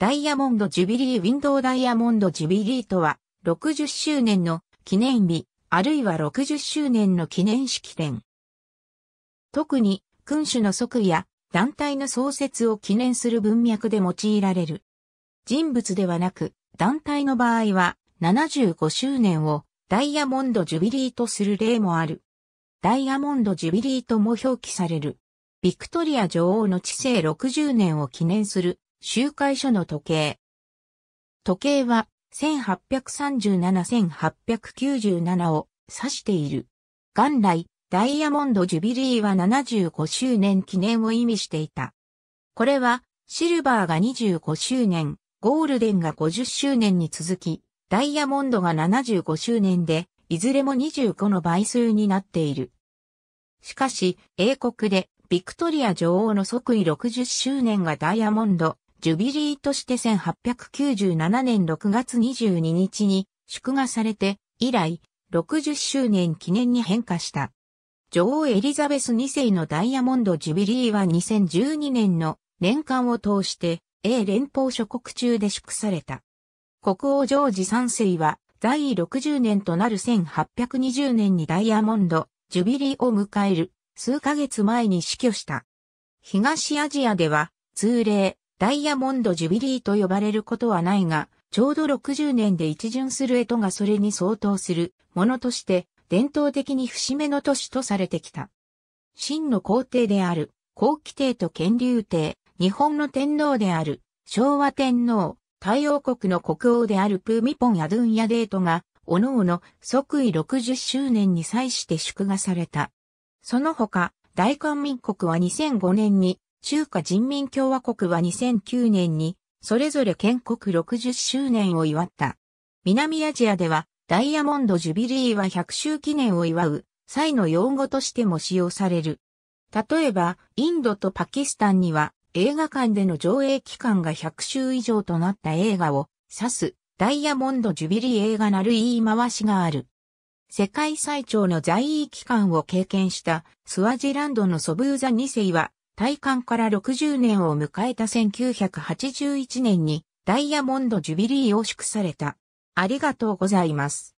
ダイヤモンドジュビリーウィンドウダイヤモンドジュビリーとは、60周年の記念日、あるいは60周年の記念式典。特に、君主の即位や団体の創設を記念する文脈で用いられる。人物ではなく、団体の場合は、75周年をダイヤモンドジュビリーとする例もある。ダイヤモンドジュビリーとも表記される。ビクトリア女王の治世60年を記念する集会所の時計。時計は、1837-1897を指している。元来、ダイヤモンド・ジュビリーは75周年記念を意味していた。これは、シルバーが25周年、ゴールデンが50周年に続き、ダイヤモンドが75周年で、いずれも25の倍数になっている。しかし、英国で、ビクトリア女王の即位60周年がダイヤモンド、ジュビリーとして1897年6月22日に祝賀されて、以来、60周年記念に変化した。女王エリザベス2世のダイヤモンド・ジュビリーは2012年の年間を通して、英連邦諸国中で祝された。国王ジョージ3世は、在位60年となる1820年にダイヤモンド・ジュビリーを迎える数ヶ月前に死去した。東アジアでは、通例、ダイヤモンド・ジュビリーと呼ばれることはないが、ちょうど60年で一巡する絵とがそれに相当するものとして、伝統的に節目の年とされてきた。真の皇帝である、皇帝帝と乾隆帝、日本の天皇である、昭和天皇、太陽国の国王であるプーミポン・やドゥンヤデートが、おのおの即位60周年に際して祝賀された。その他、大韓民国は2005年に中華人民共和国は2009年に、それぞれ建国60周年を祝った。南アジアでは、ダイヤモンド・ジュビリーは100周記念を祝う、際の用語としても使用される。例えば、インドとパキスタンには、映画館での上映期間が100週以上となった映画を指す、ダイヤモンド・ジュビリー映画なる言い回しがある。世界最長の在位期間を経験したスワジランドのソブーザ2世は体感から60年を迎えた1981年にダイヤモンドジュビリーを祝された。ありがとうございます。